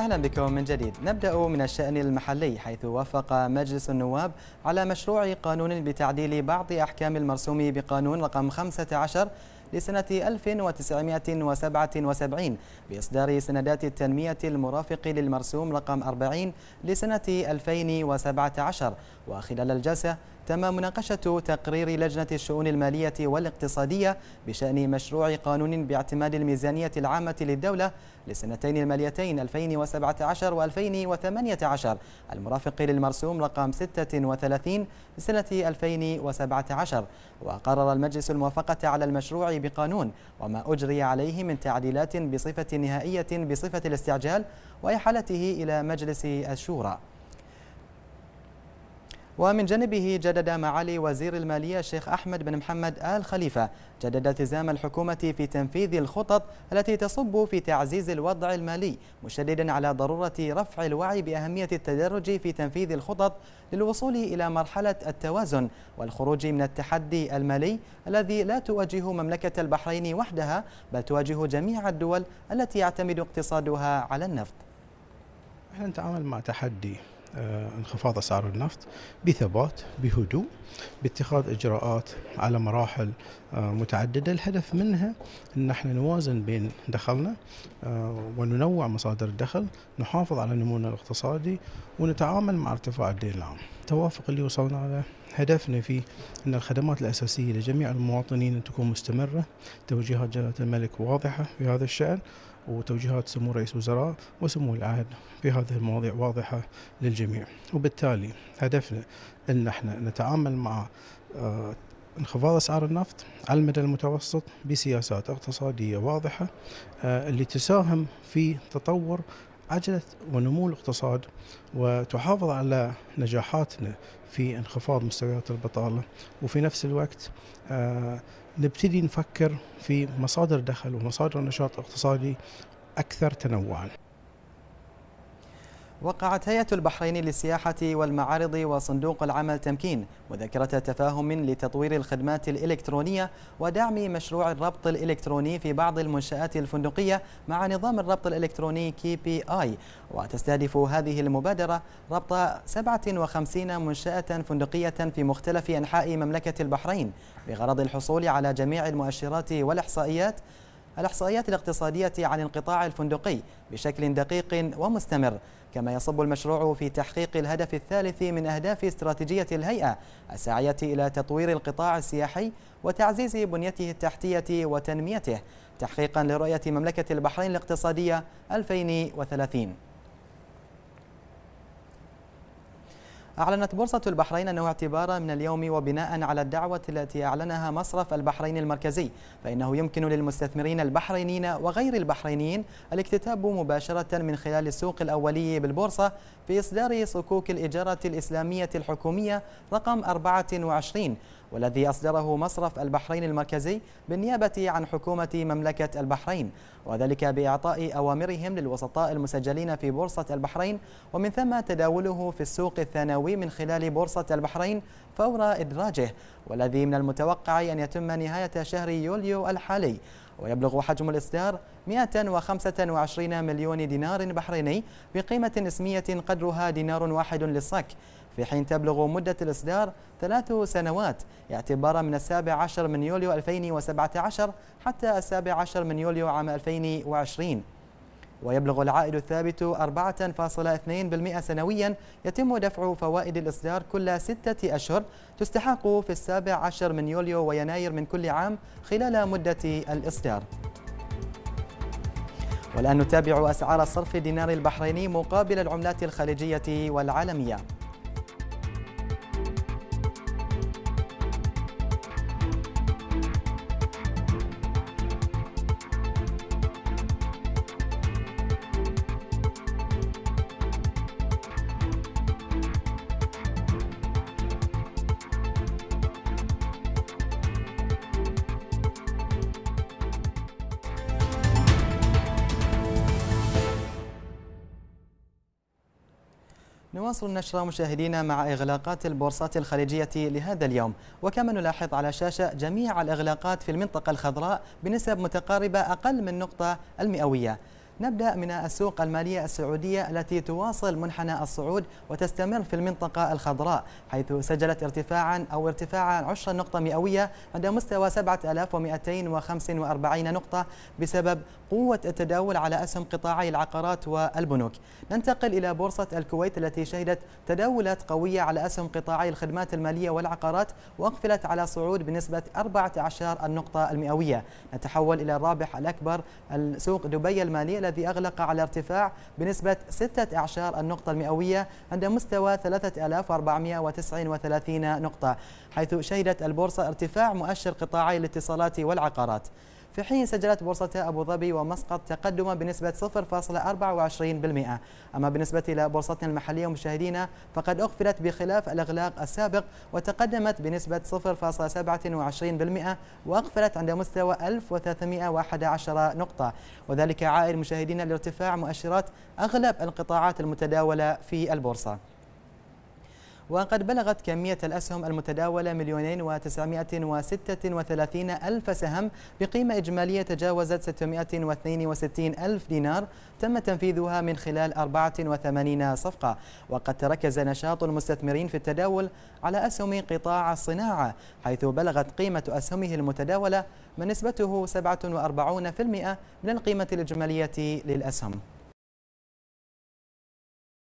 أهلا بكم من جديد نبدأ من الشأن المحلي حيث وافق مجلس النواب على مشروع قانون بتعديل بعض أحكام المرسوم بقانون رقم 15 لسنة 1977 بإصدار سندات التنمية المرافق للمرسوم رقم 40 لسنة 2017 وخلال الجلسة تم مناقشة تقرير لجنة الشؤون المالية والاقتصادية بشأن مشروع قانون باعتماد الميزانية العامة للدولة لسنتين الماليتين 2017 و2018 المرافق للمرسوم رقم 36 لسنة 2017 وقرر المجلس الموافقة على المشروع بقانون وما أجري عليه من تعديلات بصفة نهائية بصفة الاستعجال وإحالته إلى مجلس الشورى ومن جانبه جدد معالي وزير المالية الشيخ أحمد بن محمد آل خليفة جدد التزام الحكومة في تنفيذ الخطط التي تصب في تعزيز الوضع المالي مشددا على ضرورة رفع الوعي بأهمية التدرج في تنفيذ الخطط للوصول إلى مرحلة التوازن والخروج من التحدي المالي الذي لا تواجه مملكة البحرين وحدها بل تواجه جميع الدول التي يعتمد اقتصادها على النفط. نحن نتعامل مع تحدي آه، انخفاض أسعار النفط بثبات بهدوء باتخاذ إجراءات على مراحل آه، متعددة الهدف منها أن احنا نوازن بين دخلنا آه، وننوع مصادر الدخل نحافظ على نمونا الاقتصادي ونتعامل مع ارتفاع الدين العام التوافق اللي وصلنا له هدفنا في أن الخدمات الأساسية لجميع المواطنين أن تكون مستمرة توجيهات جلالة الملك واضحة في هذا الشأن وتوجيهات سمو رئيس وزراء وسمو العهد في هذه المواضيع واضحة للجميع وبالتالي هدفنا أن احنا نتعامل مع آه، انخفاض اسعار النفط على المدى المتوسط بسياسات اقتصاديه واضحه آه، اللي تساهم في تطور عجلة ونمو الاقتصاد وتحافظ على نجاحاتنا في انخفاض مستويات البطالة وفي نفس الوقت آه، نبتدي نفكر في مصادر دخل ومصادر نشاط اقتصادي أكثر تنوعا وقعت هيئة البحرين للسياحة والمعارض وصندوق العمل تمكين مذكرة تفاهم لتطوير الخدمات الإلكترونية ودعم مشروع الربط الإلكتروني في بعض المنشآت الفندقية مع نظام الربط الإلكتروني كي بي آي وتستهدف هذه المبادرة ربط 57 منشأة فندقية في مختلف أنحاء مملكة البحرين بغرض الحصول على جميع المؤشرات والإحصائيات الإحصائيات الاقتصادية عن القطاع الفندقي بشكل دقيق ومستمر كما يصب المشروع في تحقيق الهدف الثالث من أهداف استراتيجية الهيئة الساعية إلى تطوير القطاع السياحي وتعزيز بنيته التحتية وتنميته تحقيقا لرؤية مملكة البحرين الاقتصادية 2030 أعلنت بورصة البحرين أنه اعتبارا من اليوم وبناء على الدعوة التي أعلنها مصرف البحرين المركزي فإنه يمكن للمستثمرين البحرينيين وغير البحرينيين الاكتتاب مباشرة من خلال السوق الأولي بالبورصة في إصدار صكوك الإجارة الإسلامية الحكومية رقم 24 والذي أصدره مصرف البحرين المركزي بالنيابة عن حكومة مملكة البحرين وذلك بإعطاء أوامرهم للوسطاء المسجلين في بورصة البحرين ومن ثم تداوله في السوق الثانوي السنوي من خلال بورصة البحرين فور إدراجه والذي من المتوقع أن يتم نهاية شهر يوليو الحالي ويبلغ حجم الإصدار 125 مليون دينار بحريني بقيمة اسمية قدرها دينار واحد للصك في حين تبلغ مدة الإصدار ثلاث سنوات اعتبارا من السابع عشر من يوليو 2017 حتى السابع عشر من يوليو عام 2020 ويبلغ العائد الثابت 4.2% سنويا يتم دفع فوائد الإصدار كل ستة أشهر تستحق في السابع عشر من يوليو ويناير من كل عام خلال مدة الإصدار والآن نتابع أسعار صرف الدينار البحريني مقابل العملات الخليجية والعالمية نواصل النشرة مشاهدينا مع إغلاقات البورصات الخليجية لهذا اليوم وكما نلاحظ على الشاشة جميع الإغلاقات في المنطقة الخضراء بنسب متقاربة أقل من نقطة المئوية نبدأ من السوق المالية السعودية التي تواصل منحنى الصعود وتستمر في المنطقة الخضراء حيث سجلت ارتفاعا أو ارتفاعا 10 نقطة مئوية عند مستوى 7245 نقطة بسبب قوة التداول على أسهم قطاعي العقارات والبنوك ننتقل إلى بورصة الكويت التي شهدت تداولات قوية على أسهم قطاعي الخدمات المالية والعقارات وأقفلت على صعود بنسبة 14 النقطة المئوية نتحول إلى الرابح الأكبر السوق دبي المالية الذي أغلق على ارتفاع بنسبة 6 أعشار النقطة المئوية عند مستوى 3439 نقطة حيث شهدت البورصة ارتفاع مؤشر قطاعي الاتصالات والعقارات في حين سجلت بورصة أبو ظبي ومسقط تقدما بنسبة 0.24% أما بالنسبة إلى بورصتنا المحلية ومشاهدينا فقد أغفلت بخلاف الإغلاق السابق وتقدمت بنسبة 0.27% وأغفلت عند مستوى 1311 نقطة وذلك عائد مشاهدينا لارتفاع مؤشرات أغلب القطاعات المتداولة في البورصة وقد بلغت كمية الأسهم المتداولة مليونين وتسعمائة وستة وثلاثين ألف سهم بقيمة إجمالية تجاوزت وستين ألف دينار تم تنفيذها من خلال 84 صفقة وقد تركز نشاط المستثمرين في التداول على أسهم قطاع الصناعة حيث بلغت قيمة أسهمه المتداولة من نسبته 47% من القيمة الإجمالية للأسهم